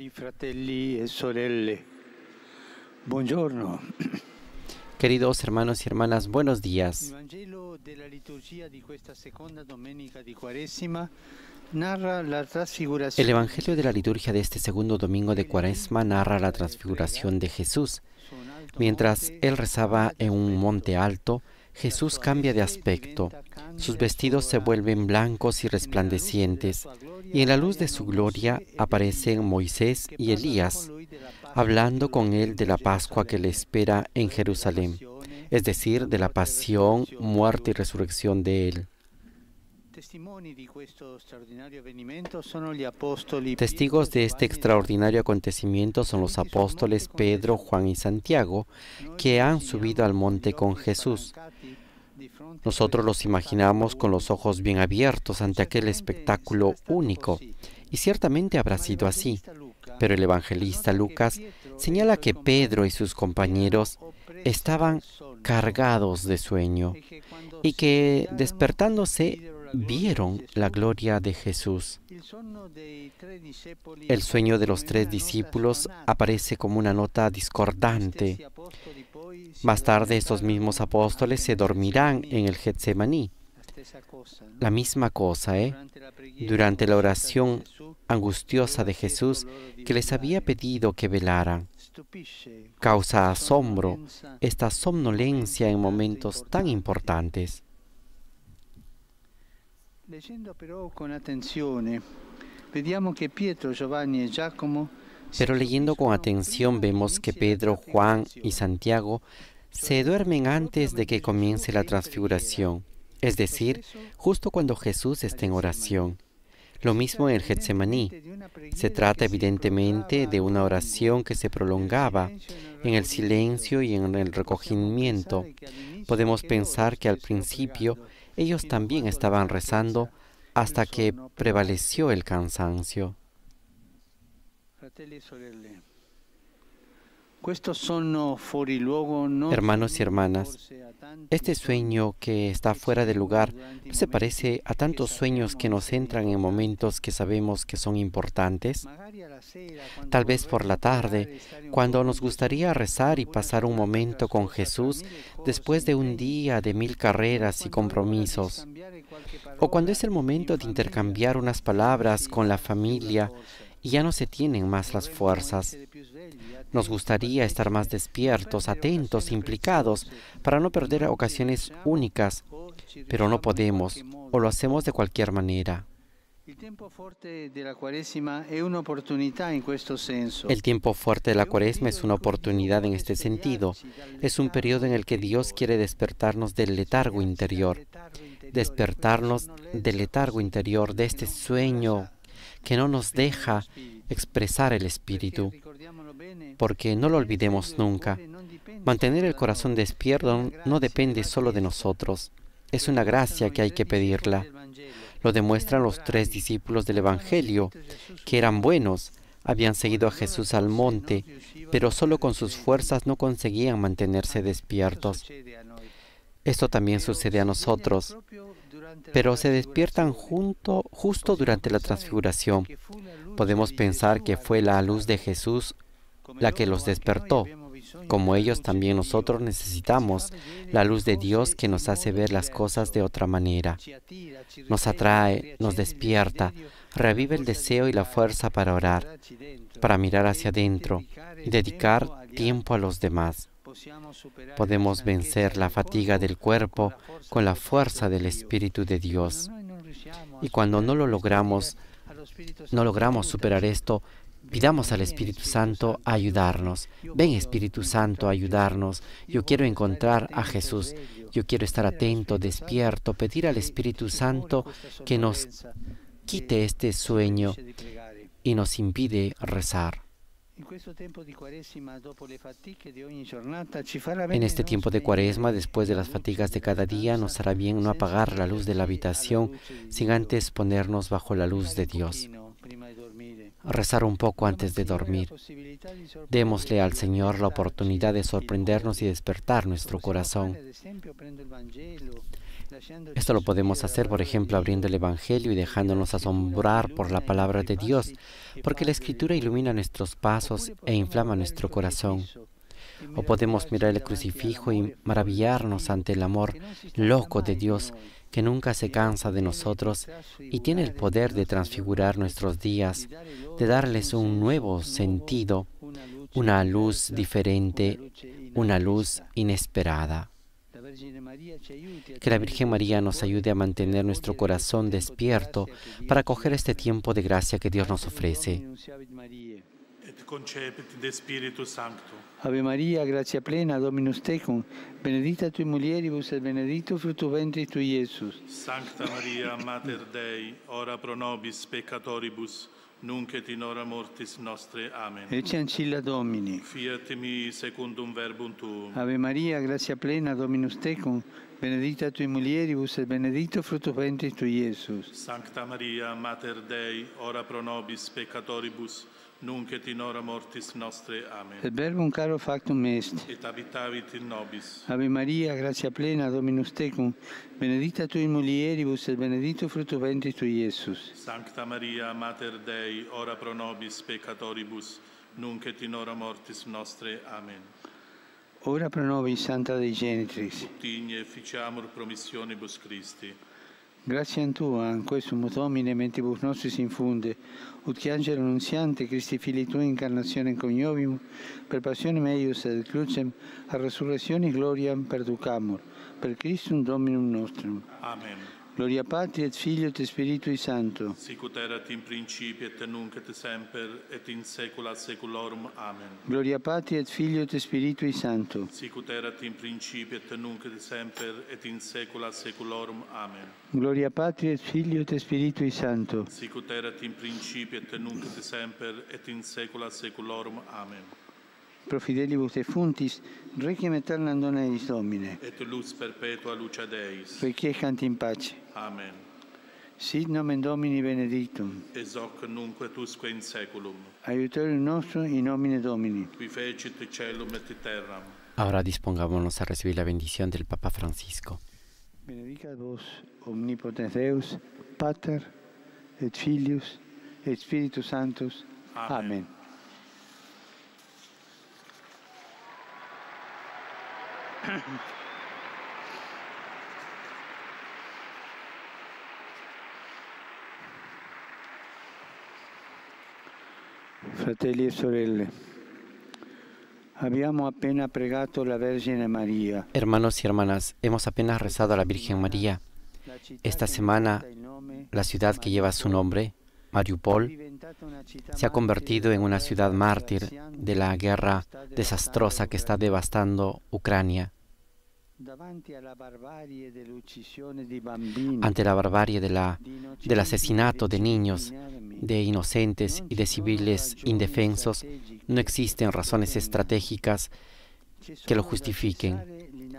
E Queridos hermanos y hermanas, buenos días. El Evangelio de la liturgia de este segundo domingo de Cuaresma narra la transfiguración de Jesús. Mientras él rezaba en un monte alto, Jesús cambia de aspecto. Sus vestidos se vuelven blancos y resplandecientes y en la luz de su gloria aparecen Moisés y Elías, hablando con él de la Pascua que le espera en Jerusalén, es decir, de la pasión, muerte y resurrección de él. Testigos de este extraordinario acontecimiento son los apóstoles Pedro, Juan y Santiago, que han subido al monte con Jesús. Nosotros los imaginamos con los ojos bien abiertos ante aquel espectáculo único, y ciertamente habrá sido así. Pero el evangelista Lucas señala que Pedro y sus compañeros estaban cargados de sueño y que despertándose vieron la gloria de Jesús. El sueño de los tres discípulos aparece como una nota discordante. Más tarde estos mismos apóstoles se dormirán en el Getsemaní. La misma cosa, ¿eh? Durante la oración angustiosa de Jesús que les había pedido que velaran. Causa asombro esta somnolencia en momentos tan importantes. Pero leyendo con atención vemos que Pedro, Juan y Santiago se duermen antes de que comience la transfiguración, es decir, justo cuando Jesús está en oración. Lo mismo en el Getsemaní. Se trata evidentemente de una oración que se prolongaba en el silencio y en el recogimiento. Podemos pensar que al principio ellos también estaban rezando hasta que prevaleció el cansancio. Hermanos y hermanas, este sueño que está fuera de lugar ¿no se parece a tantos sueños que nos entran en momentos que sabemos que son importantes. Tal vez por la tarde, cuando nos gustaría rezar y pasar un momento con Jesús después de un día de mil carreras y compromisos. O cuando es el momento de intercambiar unas palabras con la familia y ya no se tienen más las fuerzas. Nos gustaría estar más despiertos, atentos, implicados, para no perder ocasiones únicas, pero no podemos, o lo hacemos de cualquier manera. El tiempo fuerte de la cuaresma es una oportunidad en este sentido. Es un periodo en el que Dios quiere despertarnos del letargo interior, despertarnos del letargo interior, de este sueño que no nos deja expresar el espíritu, porque no lo olvidemos nunca. Mantener el corazón despierto no depende solo de nosotros. Es una gracia que hay que pedirla. Lo demuestran los tres discípulos del Evangelio, que eran buenos, habían seguido a Jesús al monte, pero solo con sus fuerzas no conseguían mantenerse despiertos. Esto también sucede a nosotros, pero se despiertan junto, justo durante la transfiguración. Podemos pensar que fue la luz de Jesús la que los despertó, como ellos también nosotros necesitamos la luz de Dios que nos hace ver las cosas de otra manera. Nos atrae, nos despierta, revive el deseo y la fuerza para orar, para mirar hacia adentro y dedicar tiempo a los demás. Podemos vencer la fatiga del cuerpo con la fuerza del Espíritu de Dios. Y cuando no lo logramos, no logramos superar esto, Pidamos al Espíritu Santo ayudarnos. Ven Espíritu Santo ayudarnos. Yo quiero encontrar a Jesús. Yo quiero estar atento, despierto, pedir al Espíritu Santo que nos quite este sueño y nos impide rezar. En este tiempo de cuaresma, después de las fatigas de cada día, nos hará bien no apagar la luz de la habitación sin antes ponernos bajo la luz de Dios. Rezar un poco antes de dormir. Démosle al Señor la oportunidad de sorprendernos y despertar nuestro corazón. Esto lo podemos hacer, por ejemplo, abriendo el Evangelio y dejándonos asombrar por la palabra de Dios, porque la Escritura ilumina nuestros pasos e inflama nuestro corazón. O podemos mirar el crucifijo y maravillarnos ante el amor loco de Dios que nunca se cansa de nosotros y tiene el poder de transfigurar nuestros días, de darles un nuevo sentido, una luz diferente, una luz inesperada. Que la Virgen María nos ayude a mantener nuestro corazón despierto para acoger este tiempo de gracia que Dios nos ofrece. Ave María, gracia plena, Dominus tecum, benedicta tu mulieribus et benedictus fructus ventris tui, Iesus. Santa María, Mater Dei, ora pro nobis peccatoribus nunc et in hora mortis nostre. Amen. Ecce ancilla Domini. Fiat mi secundum verbum tuum. Ave Maria, grazia plena, Dominus tecum, benedicta tui mulieribus et benedicto frutto ventris tui, Iesus. Sancta Maria, Mater Dei, ora pro nobis peccatoribus, nunc et in hora mortis nostre. Amen. Et verbum caro factum est. Et habitavit in nobis. Ave Maria, gratia plena, Dominus tecum, benedicta tu in mulieribus, et benedictus frutto ventris tui, Iesus. Sancta Maria, Mater Dei, ora pro nobis peccatoribus, nunc et in hora mortis nostre. Amen. Ora pro nobis, Santa Dei Genitris. Ut ficiamur promissionibus Christi. Grazie a Tu, an questo mutomine mentibus nostris infunde, ut che angelo annunziante Christi Fili Tua incarnazione coniovium, per passione meius ad crucem, a resurrezione gloriam perducamur, per Christum Dominum nostrum. Amen. Gloria Patri et Figlio et Spiritui Santo. Sicut erat in principio et nunc et semper et in saecula saeculorum. Amen. Gloria Patri et Figlio et Spiritui Santo. Sicut erat in principio et nunc et semper et in saecula saeculorum. Amen. Gloria Patri et Figlio et Spiritui Santo. Sicut erat in principio et nunc et semper et in saecula saeculorum. Amen pro fidelibus defuntis, requiem aeternam dona eis Domine. Et lux perpetua lucia Deis. Requiescant in pace. Amen. Sit nomen Domini benedictum. Ex hoc nunc et usque in seculum. Aiutorium nostrum in nomine Domini. Qui fecit celum et terram. Ahora dispongámonos a recibir la bendición del Papa Francisco. Benedicat vos, omnipotens Deus, Pater, et Filius, et Spiritus Sanctus. Amen. Amen. Fratelli e sorelle, pregato la Virgen María. Hermanos y hermanas, hemos apenas rezado a la Virgen María. Esta semana, la ciudad que lleva su nombre, Mariupol, se ha convertido en una ciudad mártir de la guerra desastrosa que está devastando Ucrania ante la barbarie del asesinato de niños, de inocentes y de civiles indefensos, no existen razones estratégicas que lo justifiquen.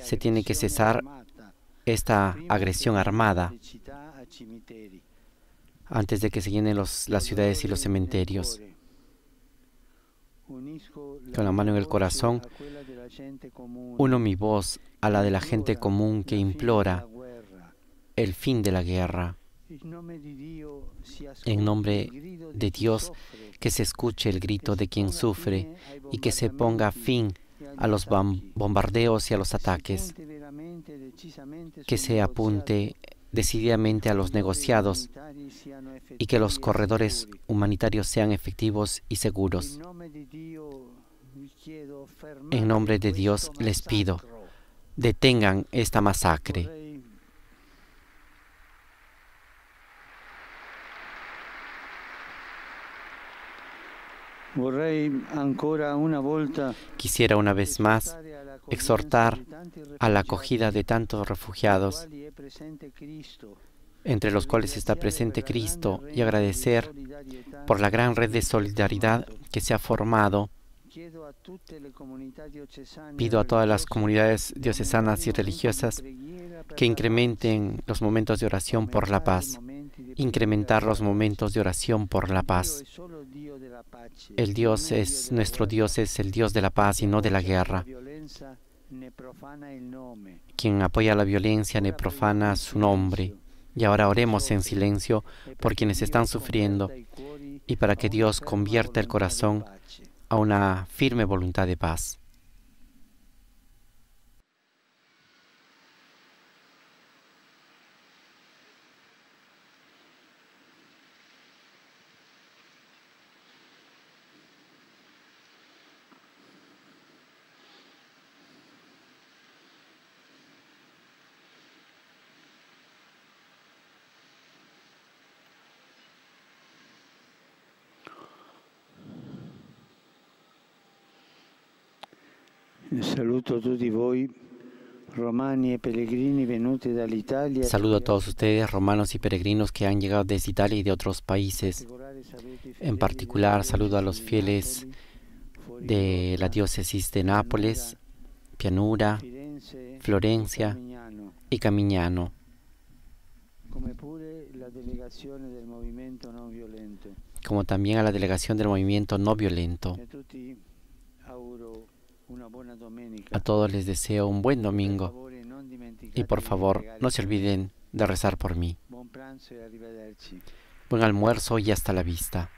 Se tiene que cesar esta agresión armada antes de que se llenen las ciudades y los cementerios con la mano en el corazón, uno mi voz a la de la gente común que implora el fin de la guerra. En nombre de Dios, que se escuche el grito de quien sufre y que se ponga fin a los bombardeos y a los ataques, que se apunte decididamente a los negociados y que los corredores humanitarios sean efectivos y seguros. En nombre de Dios les pido, detengan esta masacre. Quisiera una vez más exhortar a la acogida de tantos refugiados entre los cuales está presente Cristo, y agradecer por la gran red de solidaridad que se ha formado. Pido a todas las comunidades diocesanas y religiosas que incrementen los momentos de oración por la paz, incrementar los momentos de oración por la paz. El Dios es nuestro Dios es el Dios de la paz y no de la guerra. Quien apoya la violencia ne profana su nombre. Y ahora oremos en silencio por quienes están sufriendo y para que Dios convierta el corazón a una firme voluntad de paz. Saludo a todos ustedes, romanos y peregrinos que han llegado desde Italia y de otros países. En particular, saludo a los fieles de la diócesis de Nápoles, Pianura, Florencia y Camignano. Como también a la delegación del movimiento no violento. A todos les deseo un buen domingo y por favor no se olviden de rezar por mí. Buen almuerzo y hasta la vista.